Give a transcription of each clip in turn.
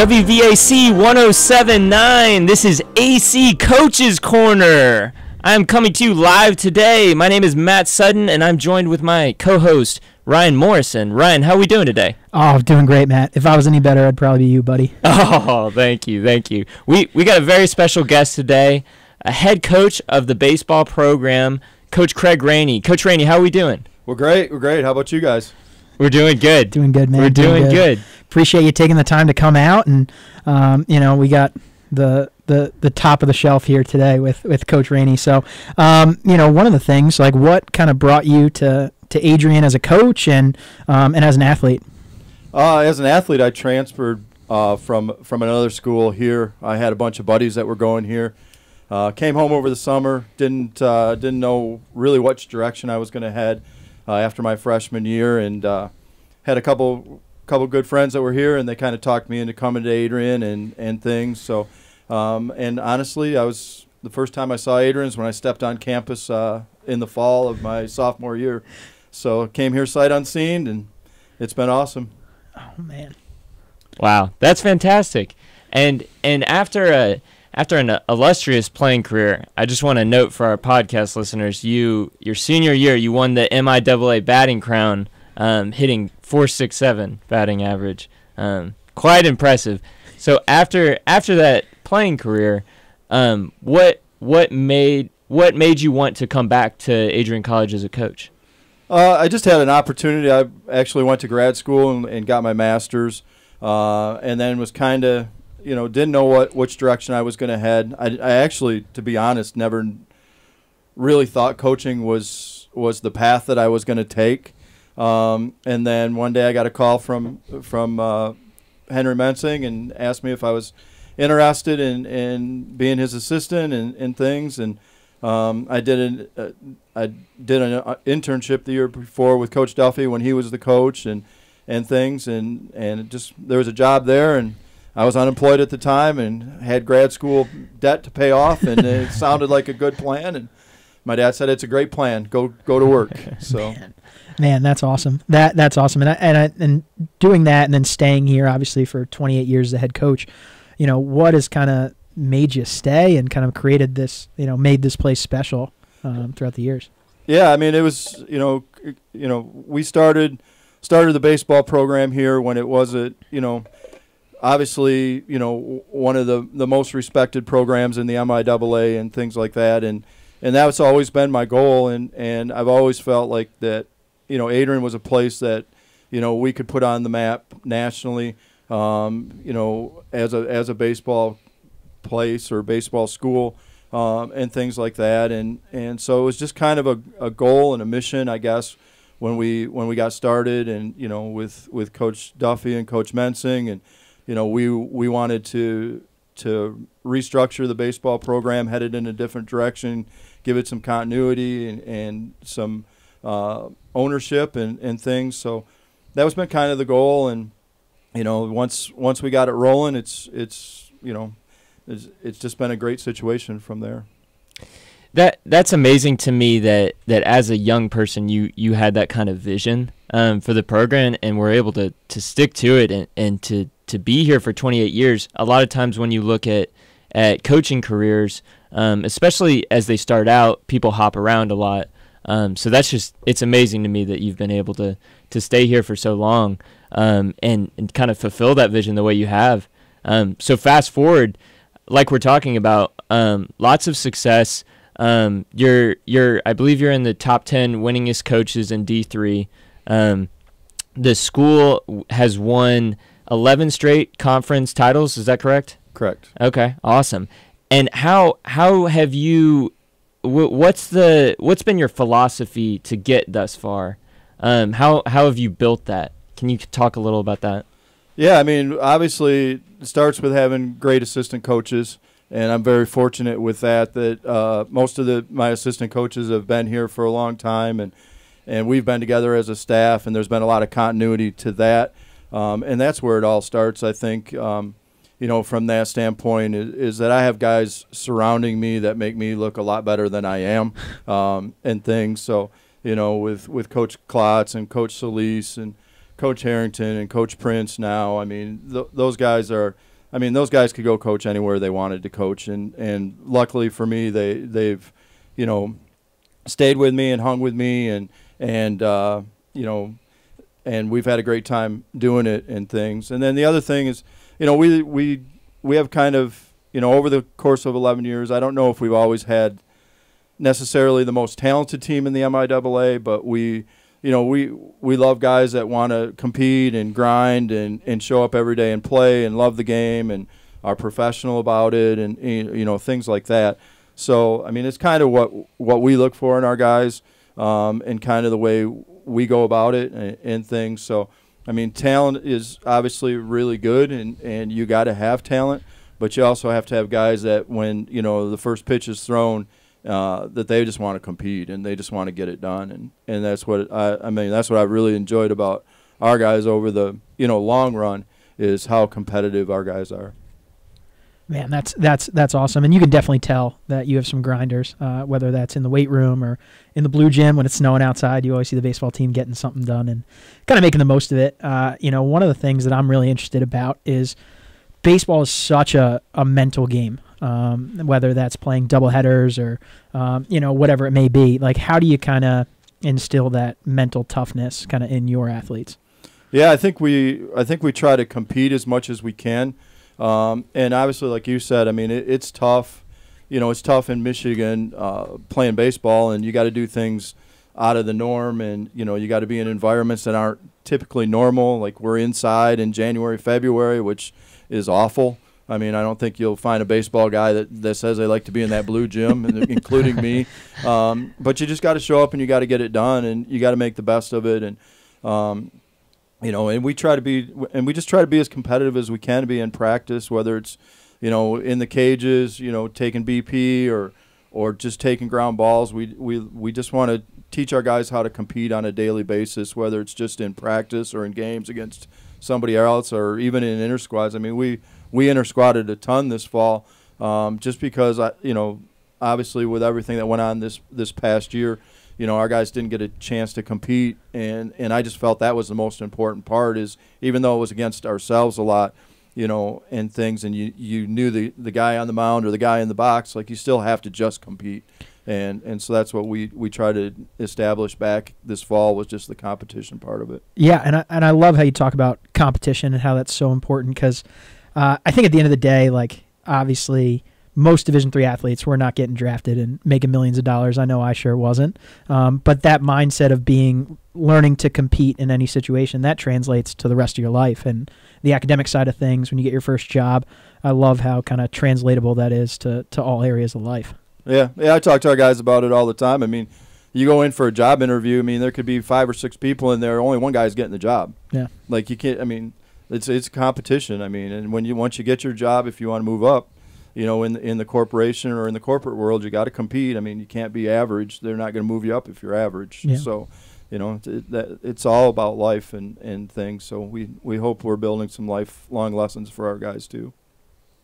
WVAC 1079. This is AC Coaches Corner. I'm coming to you live today. My name is Matt Sutton, and I'm joined with my co host, Ryan Morrison. Ryan, how are we doing today? Oh, doing great, Matt. If I was any better, I'd probably be you, buddy. Oh, thank you. Thank you. We, we got a very special guest today, a head coach of the baseball program, Coach Craig Rainey. Coach Rainey, how are we doing? We're great. We're great. How about you guys? We're doing good. Doing good, man. We're doing, doing good. good. Appreciate you taking the time to come out, and um, you know we got the the the top of the shelf here today with with Coach Rainey. So, um, you know, one of the things like what kind of brought you to to Adrian as a coach and um, and as an athlete. Uh, as an athlete, I transferred uh, from from another school here. I had a bunch of buddies that were going here. Uh, came home over the summer. Didn't uh, didn't know really which direction I was going to head uh, after my freshman year, and uh, had a couple couple good friends that were here, and they kind of talked me into coming to Adrian and and things. So, um, and honestly, I was the first time I saw Adrian's when I stepped on campus uh, in the fall of my sophomore year. So came here sight unseen, and it's been awesome. Oh man! Wow, that's fantastic. And and after a after an illustrious playing career, I just want to note for our podcast listeners, you your senior year, you won the MIAA batting crown um, hitting 467 batting average. Um, quite impressive. So after after that playing career, um, what what made what made you want to come back to Adrian College as a coach? Uh, I just had an opportunity. I actually went to grad school and, and got my master's, uh, and then was kind of you know didn't know what which direction I was going to head. I, I actually, to be honest, never really thought coaching was was the path that I was going to take. Um, and then one day I got a call from from uh, Henry Mensing and asked me if I was interested in, in being his assistant and, and things. And um, I did an uh, I did an uh, internship the year before with Coach Duffy when he was the coach and and things. And and just there was a job there and. I was unemployed at the time and had grad school debt to pay off, and it sounded like a good plan. And my dad said it's a great plan. Go go to work. So. Man. that's awesome. That that's awesome, and I, and I, and doing that, and then staying here, obviously for 28 years as a head coach, you know, what has kind of made you stay and kind of created this, you know, made this place special um, throughout the years? Yeah, I mean, it was you know, you know, we started started the baseball program here when it wasn't you know, obviously you know one of the the most respected programs in the MIAA and things like that, and and that's always been my goal. And and I've always felt like that, you know, Adrian was a place that, you know, we could put on the map nationally. Um, you know, as a as a baseball place or baseball school. Um, and things like that. And and so it was just kind of a, a goal and a mission, I guess, when we when we got started. And you know, with with Coach Duffy and Coach Mensing, and you know, we we wanted to to restructure the baseball program, head it in a different direction, give it some continuity and, and some uh, ownership and, and things. So that was been kind of the goal. And you know, once once we got it rolling, it's it's you know, it's, it's just been a great situation from there. That that's amazing to me that that as a young person you you had that kind of vision um, for the program and were able to to stick to it and, and to to be here for 28 years. A lot of times when you look at at coaching careers, um, especially as they start out, people hop around a lot. Um, so that's just it's amazing to me that you've been able to to stay here for so long um, and and kind of fulfill that vision the way you have. Um, so fast forward, like we're talking about, um, lots of success. Um, you're you're I believe you're in the top ten winningest coaches in D three. the school has won 11 straight conference titles. Is that correct? Correct. Okay, awesome. And how how have you what's the what's been your philosophy to get thus far? Um, how how have you built that? Can you talk a little about that? Yeah, I mean, obviously, it starts with having great assistant coaches, and I'm very fortunate with that. That uh, most of the my assistant coaches have been here for a long time, and and we've been together as a staff, and there's been a lot of continuity to that. Um, and that's where it all starts, I think. Um, you know, from that standpoint, is, is, that I have guys surrounding me that make me look a lot better than I am, um, and things. So, you know, with with Coach Klotz and Coach Solis and Coach Harrington and Coach Prince now, I mean, th- those guys are. I mean, those guys could go coach anywhere they wanted to coach, and and luckily for me, they they've, you know, stayed with me and hung with me, and and uh, you know and we've had a great time doing it and things. And then the other thing is, you know, we we we have kind of you know over the course of 11 years, I don't know if we've always had necessarily the most talented team in the MIAA, but we you know we we love guys that want to compete and grind and and show up every day and play and love the game and are professional about it and you know things like that. So I mean, it's kind of what what we look for in our guys. Um, and kind of the way we go about it and, and things. So, I mean, talent is obviously really good, and, and you got to have talent, but you also have to have guys that when you know the first pitch is thrown, uh, that they just want to compete and they just want to get it done, and and that's what I, I mean. That's what I really enjoyed about our guys over the you know long run is how competitive our guys are. Man, that's that's that's awesome, and you can definitely tell that you have some grinders. Uh, whether that's in the weight room or in the blue gym when it's snowing outside, you always see the baseball team getting something done and kind of making the most of it. Uh, you know, one of the things that I'm really interested about is baseball is such a, a mental game. Um, whether that's playing double headers or um, you know whatever it may be, like how do you kind of instill that mental toughness kind of in your athletes? Yeah, I think we I think we try to compete as much as we can. Um, and obviously, like you said, I mean, it, it's tough. You know, it's tough in Michigan uh, playing baseball, and you got to do things out of the norm, and you know, you got to be in environments that aren't typically normal. Like we're inside in January, February, which is awful. I mean, I don't think you'll find a baseball guy that, that says they like to be in that blue gym, including me. Um, but you just got to show up and you got to get it done, and you got to make the best of it. And um, you know, and we try to be, and we just try to be as competitive as we can be in practice, whether it's, you know, in the cages, you know, taking BP or, or just taking ground balls. We, we, we just want to teach our guys how to compete on a daily basis, whether it's just in practice or in games against somebody else or even in inter squads. I mean, we, we inter squatted a ton this fall um, just because, I, you know, obviously with everything that went on this, this past year, you know our guys didn't get a chance to compete, and and I just felt that was the most important part. Is even though it was against ourselves a lot, you know, and things, and you you knew the the guy on the mound or the guy in the box, like you still have to just compete. And, and so that's what we, we try to establish back this fall was just the competition part of it. Yeah, and I, and I love how you talk about competition and how that's so important because uh, I think at the end of the day, like obviously, most Division three athletes were not getting drafted and making millions of dollars. I know I sure wasn't. Um, but that mindset of being learning to compete in any situation that translates to the rest of your life and the academic side of things when you get your first job. I love how kind of translatable that is to to all areas of life. Yeah, yeah. I talk to our guys about it all the time. I mean, you go in for a job interview. I mean, there could be five or six people in there. Only one guy's getting the job. Yeah. Like you can't. I mean, it's it's competition. I mean, and when you once you get your job, if you want to move up you know, in in the corporation or in the corporate world, you got to compete. I mean, you can't be average. They're not going to move you up if you're average. Yeah. So, you know, it, that, it's all about life and and things. So we we hope we're building some lifelong lessons for our guys too.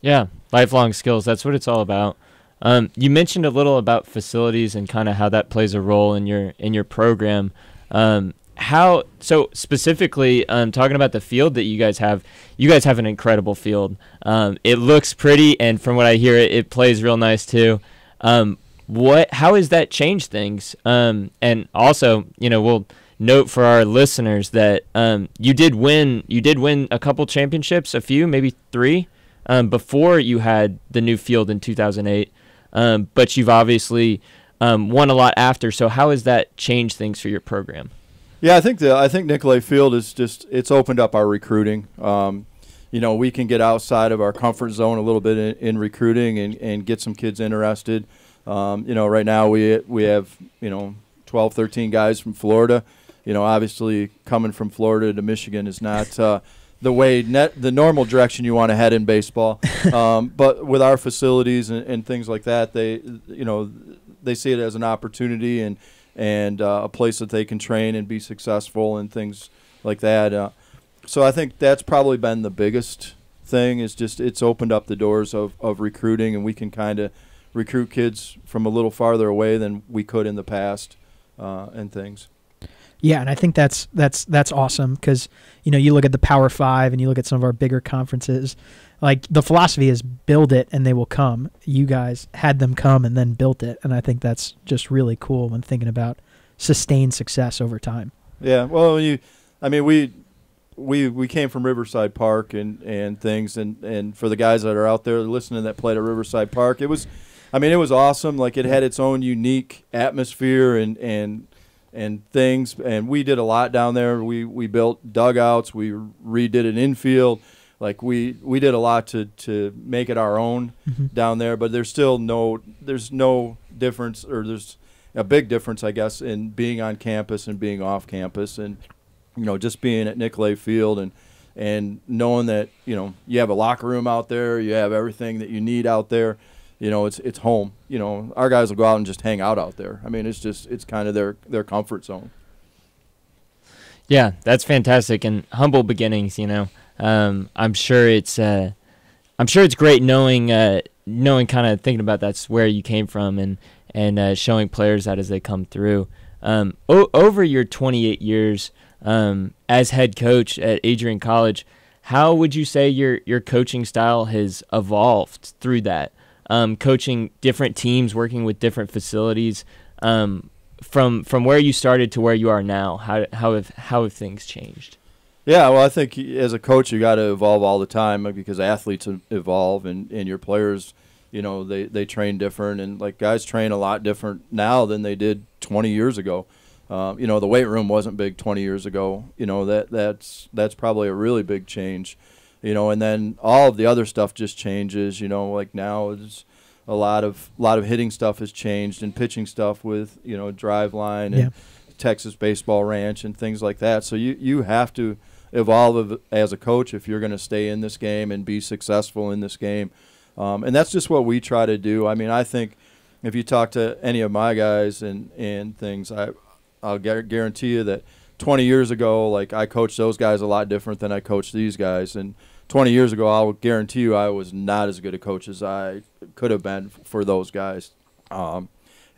Yeah, lifelong skills. That's what it's all about. Um, you mentioned a little about facilities and kind of how that plays a role in your in your program. Um, how so specifically um, talking about the field that you guys have you guys have an incredible field um, it looks pretty and from what i hear it, it plays real nice too um, what how has that changed things um, and also you know we'll note for our listeners that um, you did win you did win a couple championships a few maybe three um, before you had the new field in 2008 but you've obviously won a lot after so how has that changed things for your program yeah, I think the I think Nicolay Field is just it's opened up our recruiting. Um, you know, we can get outside of our comfort zone a little bit in, in recruiting and, and get some kids interested. Um, you know, right now we we have you know 12, 13 guys from Florida. You know, obviously coming from Florida to Michigan is not. Uh, the way net the normal direction you want to head in baseball. Um, but with our facilities and, and, things like that, they you know they see it as an opportunity and and uh, a place that they can train and be successful and things like that. Uh, so I think that's probably been the biggest thing is just it's opened up the doors of, of recruiting and we can kind of recruit kids from a little farther away than we could in the past uh, and things. Yeah, and I think that's that's that's awesome because you know you look at the Power Five and you look at some of our bigger conferences. Like the philosophy is build it and they will come. You guys had them come and then built it, and I think that's just really cool when thinking about sustained success over time. Yeah, well, you, I mean, we we we came from Riverside Park and and things, and and for the guys that are out there listening that played at Riverside Park, it was, I mean, it was awesome. Like it had its own unique atmosphere and and and things. And we did a lot down there. We we built dugouts. We redid an infield. Like we we did a lot to to make it our own mm-hmm. down there. But there's still no there's no difference or there's a big difference, I guess, in being on campus and being off campus, and you know just being at Nicolay Field and and knowing that you know you have a locker room out there, you have everything that you need out there you know, it's it's home. You know, our guys will go out and just hang out out there. I mean, it's just it's kind of their their comfort zone. Yeah, that's fantastic and humble beginnings. You know, um, I'm sure it's uh, I'm sure it's great knowing uh, knowing kind of thinking about that's where you came from and and uh, showing players that as they come through. Um, o- over your 28 years um, as head coach at Adrian College, how would you say your your coaching style has evolved through that? um, coaching different teams, working with different facilities. Um, from from where you started to where you are now, how how have how have things changed? Yeah, well, I think as a coach, you got to evolve all the time uh, because athletes evolve, and, and your players, you know, they, they train different, and like guys train a lot different now than they did 20 years ago. Um, you know, the weight room wasn't big 20 years ago. You know that that's that's probably a really big change you know, and then all of the other stuff just changes, you know, like now it's a lot of lot of hitting stuff has changed and pitching stuff with, you know, drive line and yeah. Texas baseball ranch and things like that. So you you have to evolve as a coach if you're going to stay in this game and be successful in this game. Um, and that's just what we try to do. I mean, I think if you talk to any of my guys and and things, I I'll guarantee you that 20 years ago, like I coached those guys a lot different than I coached these guys and 20 years ago, I will guarantee you I was not as good a coach as I could have been for those guys. Um,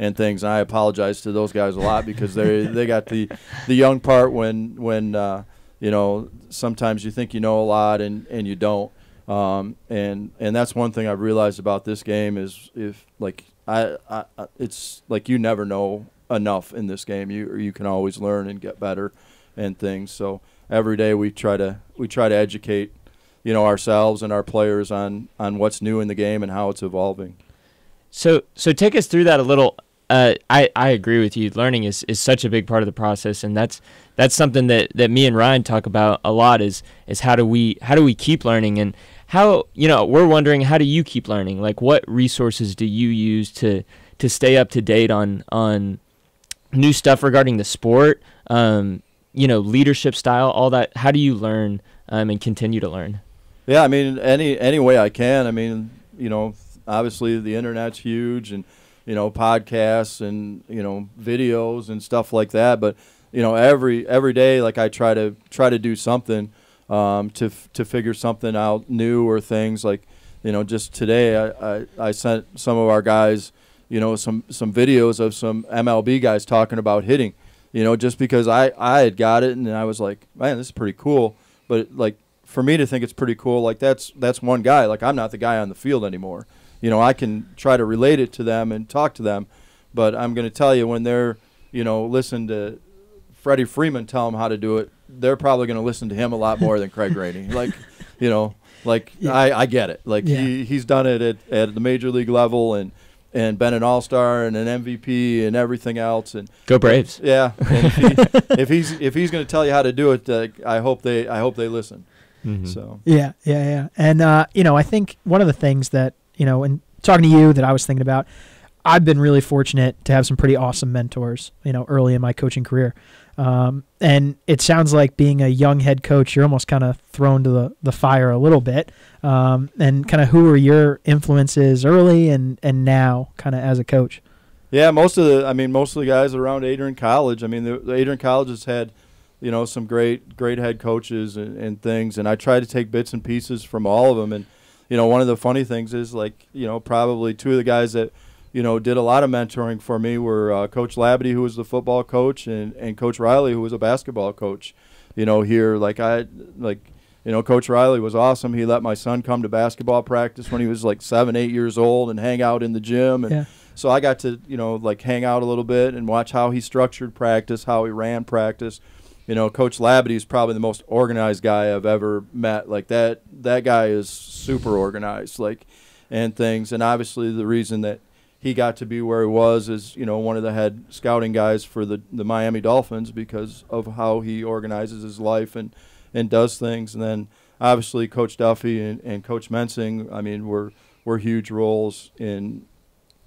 and things. And I apologize to those guys a lot because they they got the the young part when when uh, you know sometimes you think you know a lot and and you don't. Um, and and that's one thing I've realized about this game is if like I, I it's like you never know enough in this game. You you can always learn and get better and things. So every day we try to we try to educate you know ourselves and our players on on what's new in the game and how it's evolving. So so take us through that a little. Uh, I I agree with you. Learning is, is such a big part of the process, and that's that's something that, that me and Ryan talk about a lot. Is is how do we how do we keep learning and how you know we're wondering how do you keep learning? Like what resources do you use to to stay up to date on on new stuff regarding the sport? Um, you know leadership style, all that. How do you learn um, and continue to learn? Yeah, I mean, any any way I can. I mean, you know, obviously the internet's huge, and you know, podcasts and you know, videos and stuff like that. But you know, every every day, like I try to try to do something um, to f- to figure something out new or things like you know, just today I, I, I sent some of our guys you know some some videos of some MLB guys talking about hitting, you know, just because I I had got it and I was like, man, this is pretty cool, but like for me to think it's pretty cool. Like that's that's one guy. Like I'm not the guy on the field anymore. You know, I can try to relate it to them and talk to them, but I'm going to tell you when they're you know listen to Freddie Freeman tell them how to do it, they're probably going to listen to him a lot more than Craig Grady. Like you know, like yeah. I I get it. Like yeah. he he's done it at at the major league level and and been an all star and an MVP and everything else. And go Braves! Yeah, if, he, if, he's if he's going to tell you how to do it, uh, I hope they I hope they listen. Mm-hmm. So yeah, yeah, yeah. And uh, you know, I think one of the things that you know, and talking to you that I was thinking about, I've been really fortunate to have some pretty awesome mentors. You know, early in my coaching career, um, and it sounds like being a young head coach, you're almost kind of thrown to the, the fire a little bit. Um, and kind of who are your influences early and and now, kind of as a coach? Yeah, most of the, I mean, most of the guys around Adrian College. I mean, the, the Adrian College has had you know some great great head coaches and, and, things and i try to take bits and pieces from all of them and you know one of the funny things is like you know probably two of the guys that you know did a lot of mentoring for me were uh, coach labadie who was the football coach and, and coach riley who was a basketball coach you know here like i like you know coach riley was awesome he let my son come to basketball practice when he was like seven eight years old and hang out in the gym and yeah. so i got to you know like hang out a little bit and watch how he structured practice how he ran practice you know, Coach Labadie is probably the most organized guy I've ever met. Like that, that guy is super organized, like, and things. And obviously, the reason that he got to be where he was is, you know, one of the head scouting guys for the the Miami Dolphins because of how he organizes his life and and does things. And then obviously, Coach Duffy and, and Coach Mensing, I mean, were were huge roles in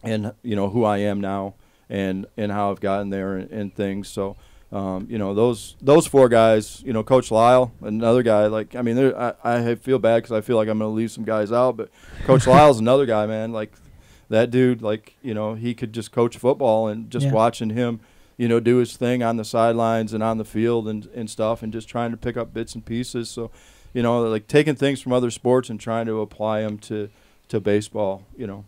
in you know who I am now and and how I've gotten there and, and things. So um, you know those those four guys. You know, Coach Lyle, another guy. Like I mean, I I feel bad because I feel like I'm going to leave some guys out, but Coach Lyle's another guy, man. Like that dude, like you know, he could just coach football and just yeah. watching him, you know, do his thing on the sidelines and on the field and and stuff, and just trying to pick up bits and pieces. So, you know, like taking things from other sports and trying to apply them to to baseball. You know.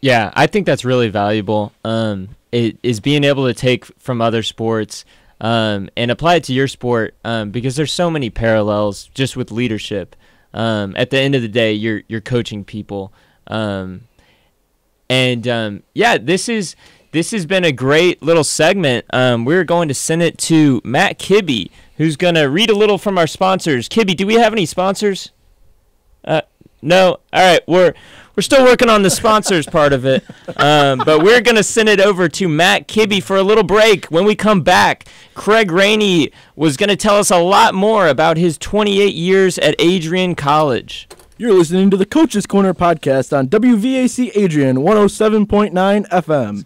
Yeah, I think that's really valuable. Um, is being able to take from other sports um, and apply it to your sport um, because there's so many parallels just with leadership. Um, at the end of the day, you're you're coaching people, um, and um, yeah, this is this has been a great little segment. Um, we're going to send it to Matt Kibby, who's going to read a little from our sponsors. Kibby, do we have any sponsors? Uh, no. All right, we're we're still working on the sponsors part of it, um, but we're gonna send it over to Matt Kibbe for a little break. When we come back, Craig Rainey was gonna tell us a lot more about his 28 years at Adrian College. You're listening to the Coaches Corner podcast on WVAC Adrian 107.9 FM.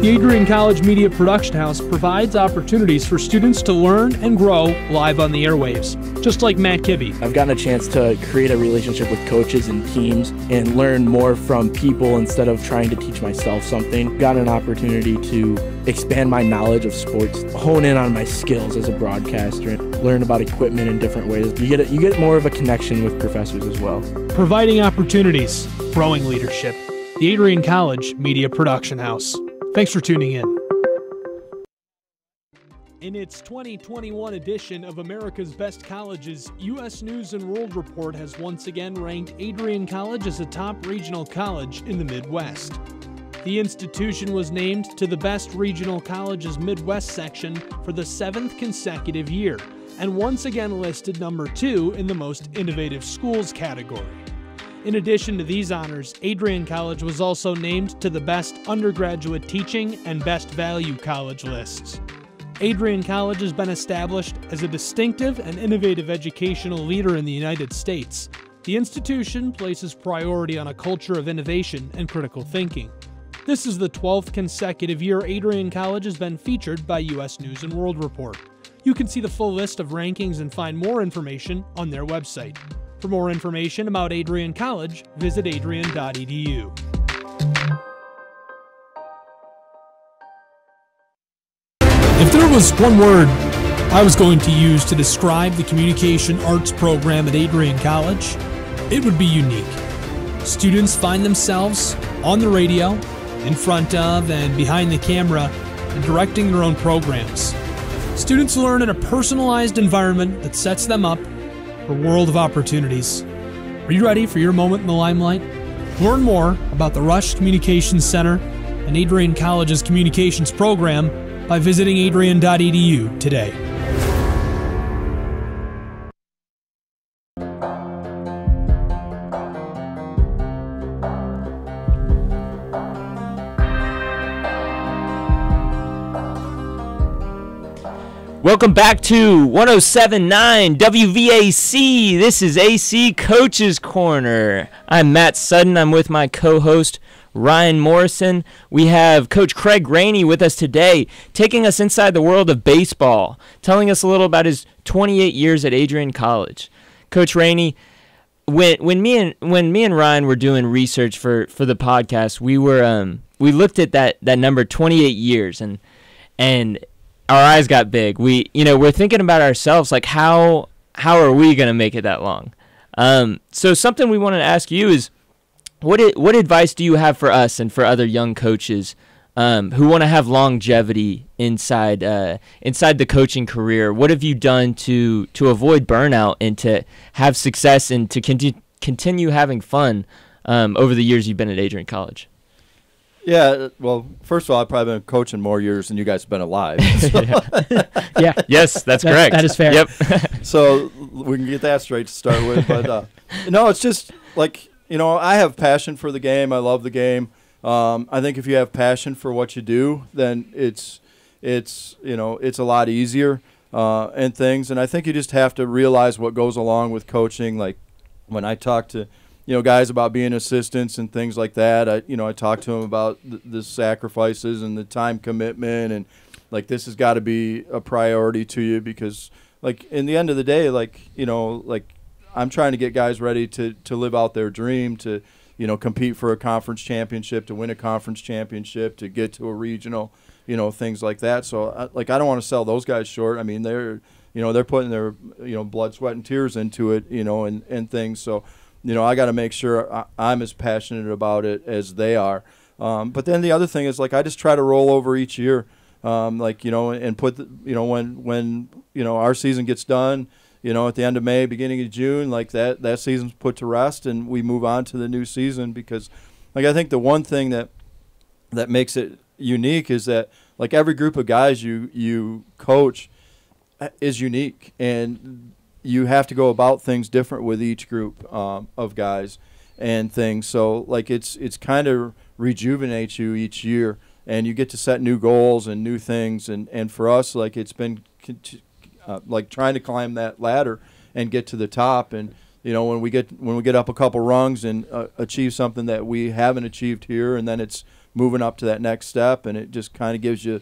The Adrian College Media Production House provides opportunities for students to learn and grow live on the airwaves, just like Matt Kibbe. I've gotten a chance to create a relationship with coaches and teams and learn more from people instead of trying to teach myself something. Got an opportunity to expand my knowledge of sports, hone in on my skills as a broadcaster, learn about equipment in different ways. You get a, you get more of a connection with professors as well. Providing opportunities, growing leadership. The Adrian College Media Production House. Thanks for tuning in. In its 2021 edition of America's Best Colleges, U.S. News and World Report has once again ranked Adrian College as a top regional college in the Midwest. The institution was named to the Best Regional Colleges Midwest section for the seventh consecutive year, and once again listed number two in the Most Innovative Schools category. In addition to these honors, Adrian College was also named to the Best Undergraduate Teaching and Best Value College lists. Adrian College has been established as a distinctive and innovative educational leader in the United States. The institution places priority on a culture of innovation and critical thinking. This is the 12th consecutive year Adrian College has been featured by U.S. News and World Report. You can see the full list of rankings and find more information on their website. For more information about Adrian College, visit adrian.edu. If there was one word I was going to use to describe the communication arts program at Adrian College, it would be unique. Students find themselves on the radio, in front of and behind the camera, and directing their own programs. Students learn in a personalized environment that sets them up the world of opportunities. Are you ready for your moment in the limelight? Learn more about the Rush Communications Center and Adrian College's communications program by visiting adrian.edu today. Welcome back to 1079 WVAC. This is AC Coaches Corner. I'm Matt Sudden. I'm with my co host, Ryan Morrison. We have Coach Craig Rainey with us today, taking us inside the world of baseball, telling us a little about his 28 years at Adrian College. Coach Rainey, when when me and when me and Ryan were doing research for, for the podcast, we were um, we looked at that, that number 28 years and and our eyes got big. We, you know, we're thinking about ourselves like how how are we going to make it that long? Um, so something we wanted to ask you is what I- what advice do you have for us and for other young coaches um, who want to have longevity inside uh, inside the coaching career? What have you done to to avoid burnout and to have success and to continue continue having fun um, over the years you've been at Adrian College? Yeah, well, first of all, I've probably been coaching more years than you guys have been alive. So. yeah. yeah. Yes, that's, that's, correct. That is fair. Yep. so we can get that straight to start with. But uh, no, it's just like, you know, I have passion for the game. I love the game. Um, I think if you have passion for what you do, then it's, it's you know, it's a lot easier uh, and things. And I think you just have to realize what goes along with coaching. Like when I talk to – you know, guys about being assistants and things like that. I, you know, I talked to him about the sacrifices and the time commitment, and like this has got to be a priority to you because, like, in the end of the day, like, you know, like I'm trying to get guys ready to to live out their dream to, you know, compete for a conference championship, to win a conference championship, to get to a regional, you know, things like that. So, I, like, I don't want to sell those guys short. I mean, they're you know they're putting their you know blood sweat and tears into it you know and and things so you know, I got to make sure I, am as passionate about it as they are. Um, but then the other thing is like I just try to roll over each year, um, like you know, and put the, you know when when you know our season gets done, you know, at the end of May, beginning of June, like that that season's put to rest and we move on to the new season because, like I think the one thing that that makes it unique is that like every group of guys you you coach uh, is unique and you have to go about things different with each group um, of guys and things. So like it's it's kind of rejuvenates you each year, and you get to set new goals and new things. And and for us, like it's been uh, like trying to climb that ladder and get to the top. And you know when we get when we get up a couple rungs and uh, achieve something that we haven't achieved here, and then it's moving up to that next step, and it just kind of gives you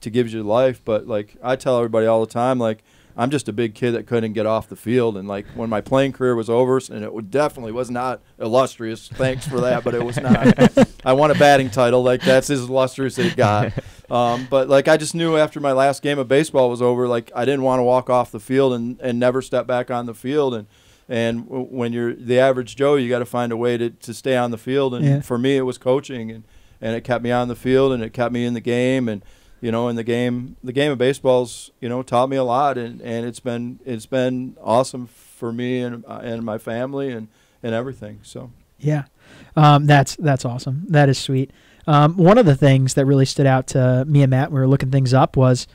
to gives you life. But like I tell everybody all the time, like I'm just a big kid that couldn't get off the field. And like when my playing career was over, and it definitely was not illustrious. Thanks for that, but it was not. I won a batting title. Like that's as illustrious as it got. Um, but like I just knew after my last game of baseball was over, like I didn't want to walk off the field and, and never step back on the field. And and when you're the average Joe, you got to find a way to, to stay on the field. And yeah. for me, it was coaching, and and it kept me on the field, and it kept me in the game, and you know, and the game the game of baseball's you know taught me a lot, and, and it's been it's been awesome for me and uh, and my family and and everything. So yeah, um, that's that's awesome. That is sweet. Um, one of the things that really stood out to me and Matt, when we were looking things up, was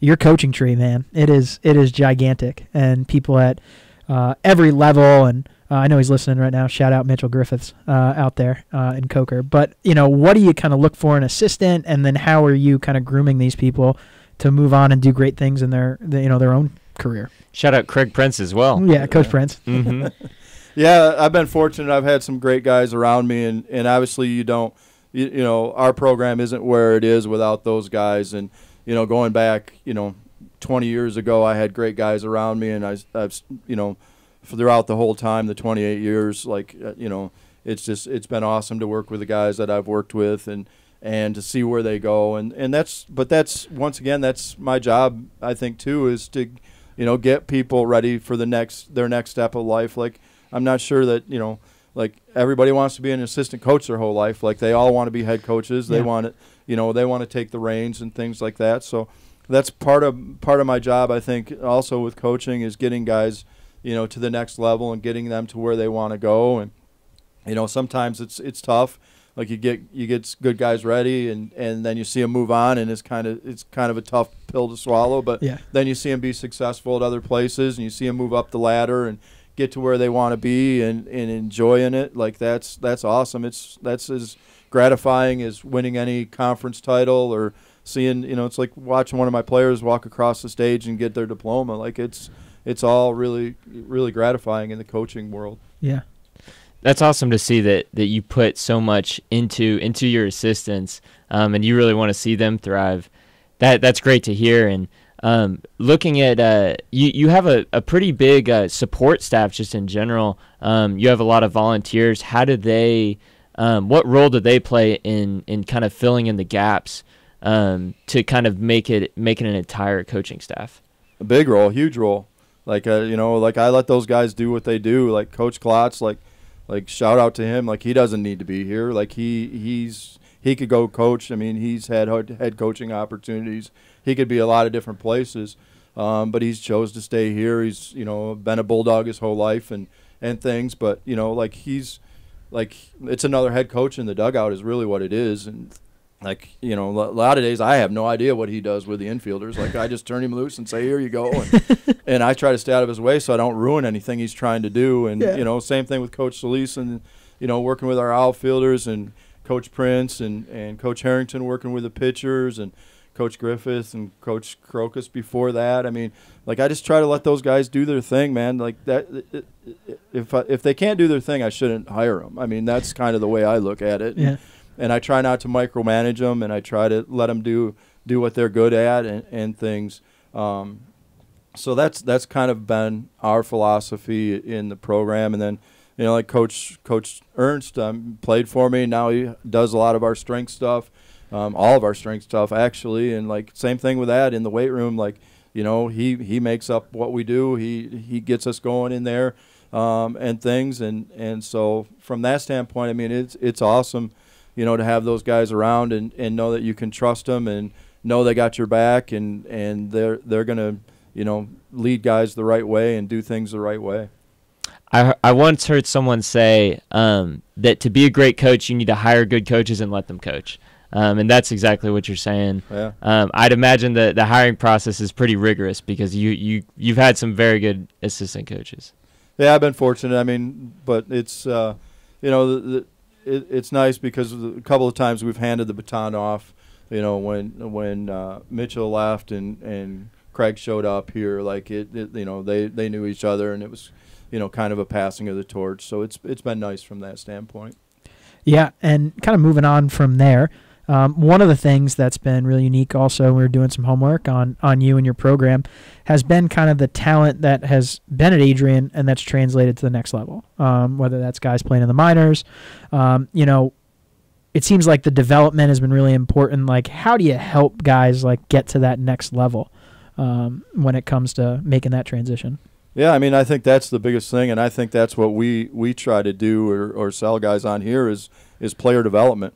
your coaching tree, man. It is it is gigantic, and people at uh, every level. And uh, I know he's listening right now. Shout out Mitchell Griffiths uh, out there uh, in Coker. But you know, what do you kind of look for an assistant, and then how are you kind of grooming these people to move on and do great things in their you know their own career? Shout out Craig Prince as well. Yeah, Coach Prince. Mm -hmm. yeah, I've been fortunate. I've had some great guys around me, and and obviously you don't. You, you know, our program isn't where it is without those guys. And, you know, going back, you know, 20 years ago, I had great guys around me, and I, have you know, throughout the whole time, the 28 years, like uh, you know, it's just it's been awesome to work with the guys that I've worked with, and and to see where they go, and and that's but that's once again that's my job, I think too, is to, you know, get people ready for the next their next step of life. Like I'm not sure that you know. Like everybody wants to be an assistant coach their whole life. Like they all want to be head coaches. They yeah. want it, you know. They want to take the reins and things like that. So, that's part of part of my job. I think also with coaching is getting guys, you know, to the next level and getting them to where they want to go. And you know, sometimes it's it's tough. Like you get you get good guys ready, and and then you see them move on, and it's kind of it's kind of a tough pill to swallow. But yeah. then you see them be successful at other places, and you see them move up the ladder and get to where they want to be and, and enjoying it like that's that's awesome it's that's as gratifying as winning any conference title or seeing you know it's like watching one of my players walk across the stage and get their diploma. Like it's it's all really really gratifying in the coaching world. Yeah. That's awesome to see that that you put so much into into your assistants, um, and you really want to see them thrive. That that's great to hear. And um, looking at uh, you, you have a, a pretty big uh, support staff just in general. Um, you have a lot of volunteers. How do they? Um, what role do they play in in kind of filling in the gaps um, to kind of make it make it an entire coaching staff. A big role, huge role. Like uh, you know, like I let those guys do what they do. Like Coach Klotz, like like shout out to him. Like he doesn't need to be here. Like he he's he could go coach. I mean, he's had head coaching opportunities. He could be a lot of different places, um, but he's chose to stay here. He's you know been a bulldog his whole life and and things. But you know, like he's like it's another head coach in the dugout is really what it is. And like you know a lot of days i have no idea what he does with the infielders like i just turn him loose and say here you go and, and i try to stay out of his way so i don't ruin anything he's trying to do and yeah. you know same thing with coach Solis and you know working with our outfielders and coach prince and, and coach harrington working with the pitchers and coach griffith and coach crocus before that i mean like i just try to let those guys do their thing man like that if I, if they can't do their thing i shouldn't hire them i mean that's kind of the way i look at it yeah and I try not to micromanage them, and I try to let them do do what they're good at and, and things. Um, so that's that's kind of been our philosophy in the program, and then you know like Coach Coach Ernst um, played for me. Now he does a lot of our strength stuff, um, all of our strength stuff actually, and like same thing with that in the weight room. Like you know he he makes up what we do. He he gets us going in there. Um, and things and, and so from that standpoint, I mean it's it's awesome you know, to have those guys around and, and know that you can trust them and know they got your back and, and they're they're gonna you know lead guys the right way and do things the right way. I I once heard someone say um, that to be a great coach, you need to hire good coaches and let them coach. Um, and that's exactly what you're saying. Yeah. Um, I'd imagine that the hiring process is pretty rigorous because you you you've had some very good assistant coaches. Yeah, I've been fortunate. I mean, but it's uh, you know the, the it, it's nice because a couple of times we've handed the baton off. You know, when when uh, Mitchell left and and Craig showed up here, like it, it, you know, they they knew each other, and it was, you know, kind of a passing of the torch. So it's it's been nice from that standpoint. Yeah, and kind of moving on from there. Um, one of the things that's been really unique, also, we were doing some homework on on you and your program, has been kind of the talent that has been at Adrian and that's translated to the next level. Um, whether that's guys playing in the minors, um, you know, it seems like the development has been really important. Like, how do you help guys like get to that next level um, when it comes to making that transition? Yeah, I mean, I think that's the biggest thing, and I think that's what we we try to do or, or sell guys on here is is player development.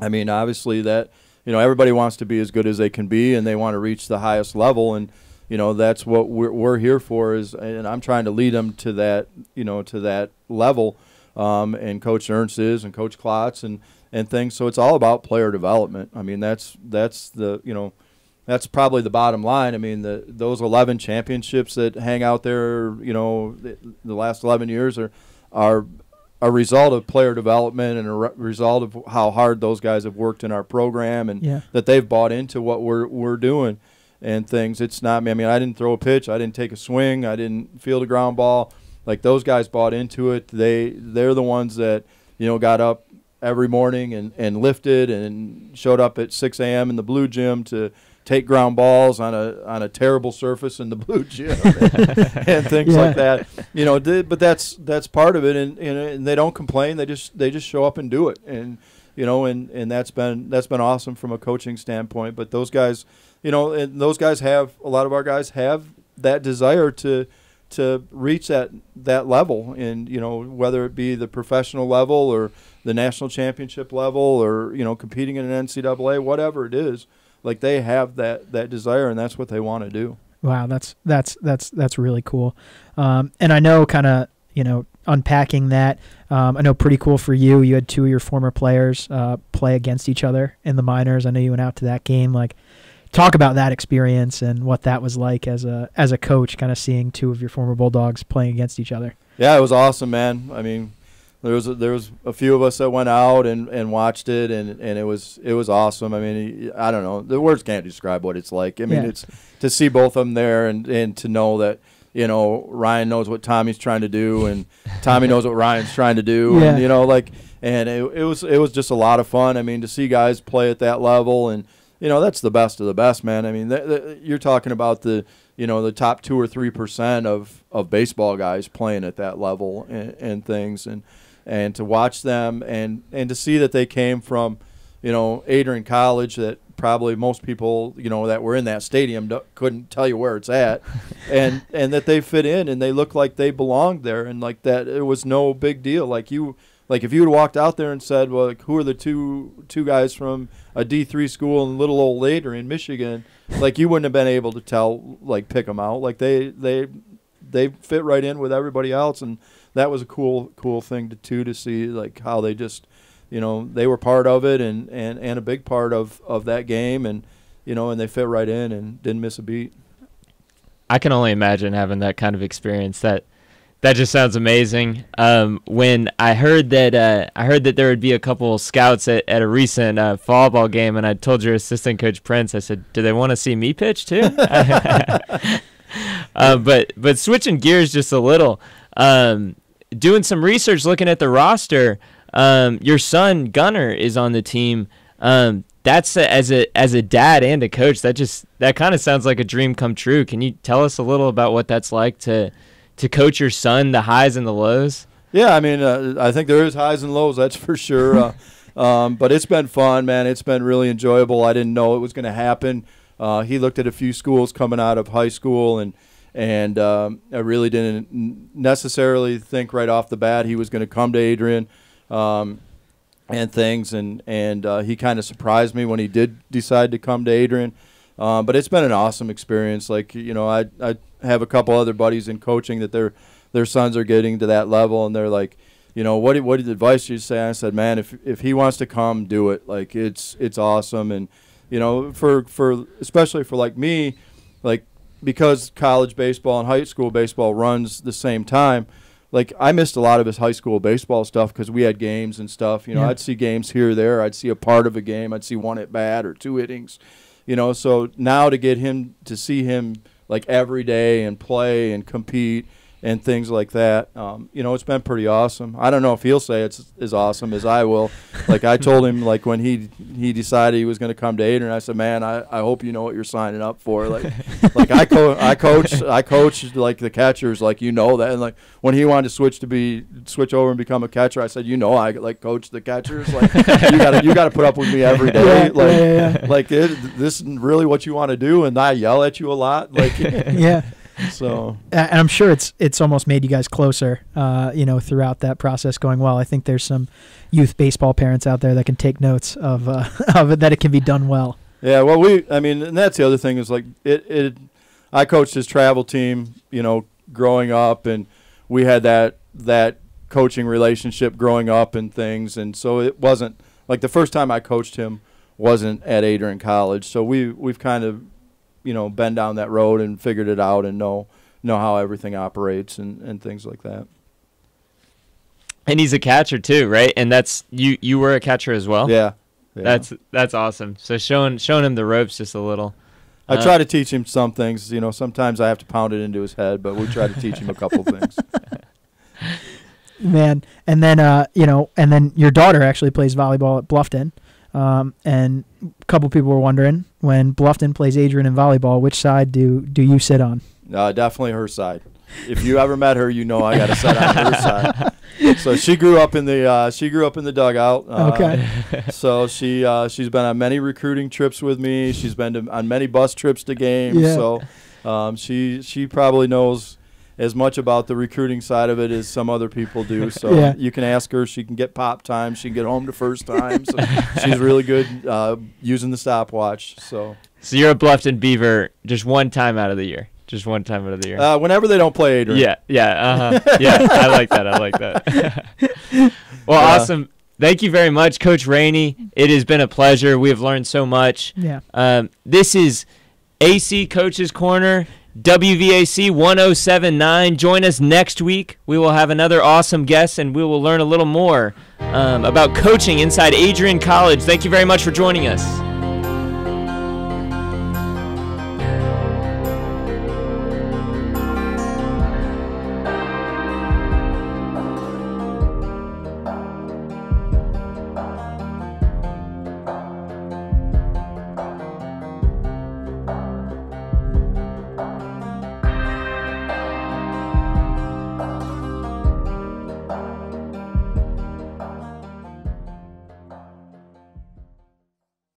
I mean, obviously that you know everybody wants to be as good as they can be, and they want to reach the highest level, and you know that's what we're, we're here for. Is and I'm trying to lead them to that you know to that level, um, and Coach Ernst is, and Coach Klotz, and and things. So it's all about player development. I mean, that's that's the you know. That's probably the bottom line. I mean, the, those 11 championships that hang out there, you know, the, the last 11 years are, are a result of player development and a re result of how hard those guys have worked in our program and yeah. that they've bought into what we're we're doing and things. It's not me. I mean, I didn't throw a pitch, I didn't take a swing, I didn't field a ground ball. Like those guys bought into it. They they're the ones that you know got up every morning and and lifted and showed up at 6 a.m. in the blue gym to take ground balls on a on a terrible surface in the blue gym and things yeah. like that. You know, but that's that's part of it, and, and, and they don't complain. They just they just show up and do it, and you know, and and that's been that's been awesome from a coaching standpoint. But those guys, you know, and those guys have a lot of our guys have that desire to to reach that that level and you know whether it be the professional level or the national championship level or you know competing in an NCAA whatever it is like they have that that desire, and that's what they want to do. Wow, that's that's that's that's really cool. Um, and I know, kind of, you know, unpacking that. Um, I know pretty cool for you. You had two of your former players uh, play against each other in the minors. I know you went out to that game. Like, talk about that experience and what that was like as a as a coach, kind of seeing two of your former Bulldogs playing against each other. Yeah, it was awesome, man. I mean, there was a, there was a few of us that went out and, and watched it and, and it was it was awesome. I mean, I don't know. The words can't describe what it's like. I mean, yeah. it's to see both of them there and, and to know that you know Ryan knows what Tommy's trying to do and Tommy knows what Ryan's trying to do yeah. and you know like and it, it was it was just a lot of fun. I mean, to see guys play at that level and you know that's the best of the best, man. I mean, th th you're talking about the you know the top two or three percent of of baseball guys playing at that level and, and things and and to watch them and and to see that they came from, you know, Adrian College that probably most people you know that were in that stadium couldn't tell you where it's at, and and that they fit in and they look like they belonged there and like that it was no big deal like you like if you had walked out there and said, "Well, like, who are the two two guys from a D three school in little old Later in Michigan?" like you wouldn't have been able to tell, like pick them out. Like they they they fit right in with everybody else, and that was a cool cool thing to too to see like how they just you know they were part of it and and and a big part of of that game and you know and they fit right in and didn't miss a beat. I can only imagine having that kind of experience. That that just sounds amazing. Um, when I heard that uh, I heard that there would be a couple scouts at, at a recent uh, fall ball game, and I told your assistant coach Prince, I said, "Do they want to see me pitch too?" uh, but but switching gears just a little. Um, doing some research, looking at the roster, um, your son Gunner is on the team. Um, that's a, as a as a dad and a coach. That just that kind of sounds like a dream come true. Can you tell us a little about what that's like to to coach your son, the highs and the lows? Yeah, I mean, uh, I think there is highs and lows. That's for sure. Uh, Um, but it's been fun, man. It's been really enjoyable. I didn't know it was going to happen. Uh, he looked at a few schools coming out of high school, and and um, I really didn't necessarily think right off the bat he was going to come to Adrian um, and things, and and uh, he kind of surprised me when he did decide to come to Adrian. Uh, but it's been an awesome experience. Like you know, I I have a couple other buddies in coaching that their their sons are getting to that level, and they're like, you know, what what advice do you say? I said, man, if if he wants to come, do it. Like it's it's awesome, and you know, for for especially for like me, like because college baseball and high school baseball runs the same time. Like I missed a lot of his high school baseball stuff because we had games and stuff. You know, yeah. I'd see games here or there. I'd see a part of a game. I'd see one at bat or two innings. You know, so now to get him to see him like every day and play and compete and things like that. Um, you know, it's been pretty awesome. I don't know if he'll say it's as awesome as I will. like I told him, like when he he decided he was going to come to Adrian, I said, "Man, I, I hope you know what you're signing up for." Like, like I co- I coach I coach like the catchers, like you know that. And like when he wanted to switch to be switch over and become a catcher, I said, "You know, I like coach the catchers. Like you got you got to put up with me every day. Yeah, like yeah, yeah. like it, this is really what you want to do." And I yell at you a lot. Like yeah so and i'm sure it's it's almost made you guys closer uh, you know throughout that process going well i think there's some youth baseball parents out there that can take notes of uh, of it that it can be done well yeah well we i mean and that's the other thing is like it it i coached his travel team you know growing up and we had that that coaching relationship growing up and things and so it wasn't like the first time i coached him wasn't at adrian college so we we've kind of you know been down that road and figured it out and know know how everything operates and, and things like that. And he's a catcher too, right? And that's you you were a catcher as well. Yeah, yeah. that's that's awesome. So showing showing him the ropes just a little. I uh, try to teach him some things. You know, sometimes I have to pound it into his head, but we try to teach him a couple things. Man, and then uh, you know, and then your daughter actually plays volleyball at Bluffton. Um, and a couple people were wondering when Bluffton plays Adrian in volleyball, which side do do you sit on? Uh, definitely her side. If you ever met her, you know I got to sit on her side. So she grew up in the uh, she grew up in the dugout. Uh, okay. So she uh, she's been on many recruiting trips with me. She's been to, on many bus trips to games. Yeah. So um, she she probably knows as much about the recruiting side of it as some other people do. So yeah. you can ask her. She can get pop time. She can get home to first time. So she's really good uh, using the stopwatch. So. So you're a Bluffton Beaver just one time out of the year. Just one time out of the year. Uh, whenever they don't play Adrian. Yeah, yeah, uh-huh. yeah. I like that. I like that. well, awesome. Thank you very much, Coach Rainey. It has been a pleasure. We have learned so much. Yeah. Um, this is AC Coach's Corner. WVAC 1079. Join us next week. We will have another awesome guest and we will learn a little more um, about coaching inside Adrian College. Thank you very much for joining us.